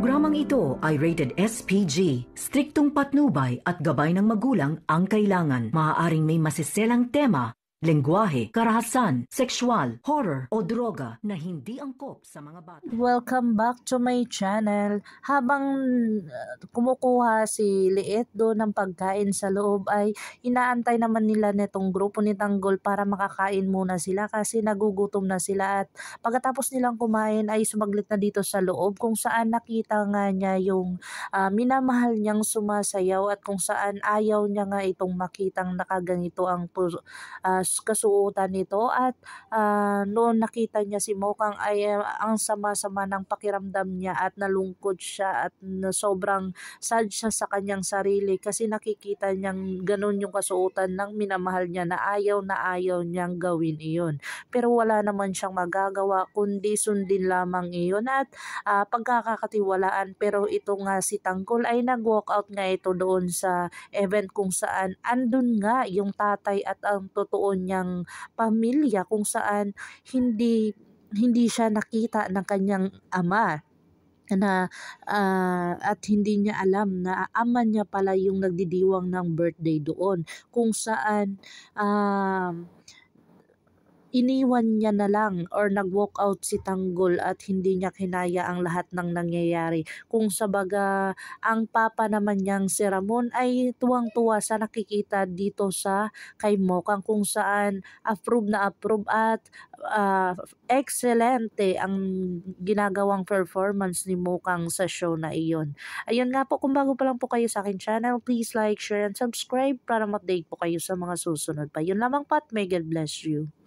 Programang ito ay rated SPG. Striktong patnubay at gabay ng magulang ang kailangan. Maaaring may masiselang tema lengguwahe, karahasan, sexual, horror o droga na hindi angkop sa mga bata. Welcome back to my channel. Habang uh, kumukuha si Liit do ng pagkain sa loob ay inaantay naman nila netong grupo ni Tanggol para makakain muna sila kasi nagugutom na sila at pagkatapos nilang kumain ay sumaglit na dito sa loob kung saan nakita nga niya yung uh, minamahal niyang sumasayaw at kung saan ayaw niya nga itong makitang nakaganito ang uh, kasuotan nito at uh, noon nakita niya si Mokang ay uh, ang sama-sama ng pakiramdam niya at nalungkod siya at sobrang sad siya sa kanyang sarili kasi nakikita niyang ganun yung kasuotan ng minamahal niya na ayaw na ayaw niyang gawin iyon. Pero wala naman siyang magagawa kundi sundin lamang iyon at uh, ah, pagkakatiwalaan pero ito nga si Tangkol ay nag-walk out nga ito doon sa event kung saan andun nga yung tatay at ang totoo kanyang pamilya kung saan hindi hindi siya nakita ng kanyang ama na uh, at hindi niya alam na ama niya pala yung nagdidiwang ng birthday doon kung saan uh, iniwan niya na lang or nag-walk out si Tanggol at hindi niya kinaya ang lahat ng nangyayari. Kung sabaga ang papa naman niyang si Ramon ay tuwang-tuwa sa nakikita dito sa kay Mokang kung saan approve na approve at uh, ah, excelente ang ginagawang performance ni Mokang sa show na iyon. Ayun nga po, kung bago pa lang po kayo sa akin channel, please like, share, and subscribe para ma-update po kayo sa mga susunod pa. Yun lamang po at may God bless you.